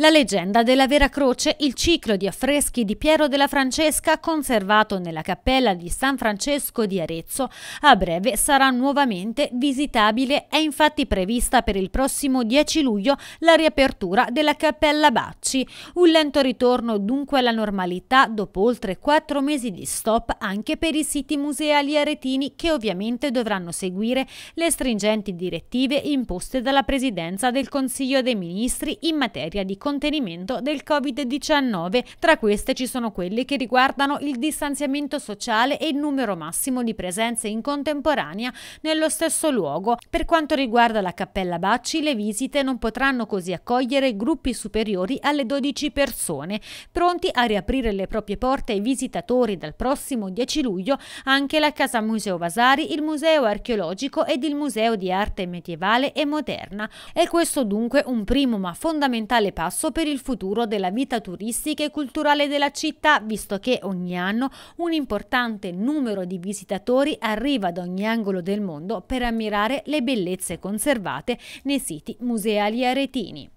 La leggenda della Vera Croce, il ciclo di affreschi di Piero della Francesca conservato nella cappella di San Francesco di Arezzo, a breve sarà nuovamente visitabile. È infatti prevista per il prossimo 10 luglio la riapertura della cappella Bacci. Un lento ritorno dunque alla normalità dopo oltre quattro mesi di stop anche per i siti museali aretini che ovviamente dovranno seguire le stringenti direttive imposte dalla Presidenza del Consiglio dei Ministri in materia di conservazione contenimento del Covid-19. Tra queste ci sono quelle che riguardano il distanziamento sociale e il numero massimo di presenze in contemporanea nello stesso luogo. Per quanto riguarda la Cappella Bacci, le visite non potranno così accogliere gruppi superiori alle 12 persone, pronti a riaprire le proprie porte ai visitatori dal prossimo 10 luglio anche la Casa Museo Vasari, il Museo Archeologico ed il Museo di Arte Medievale e Moderna. E questo dunque un primo ma fondamentale passo passo per il futuro della vita turistica e culturale della città, visto che ogni anno un importante numero di visitatori arriva da ogni angolo del mondo per ammirare le bellezze conservate nei siti museali aretini.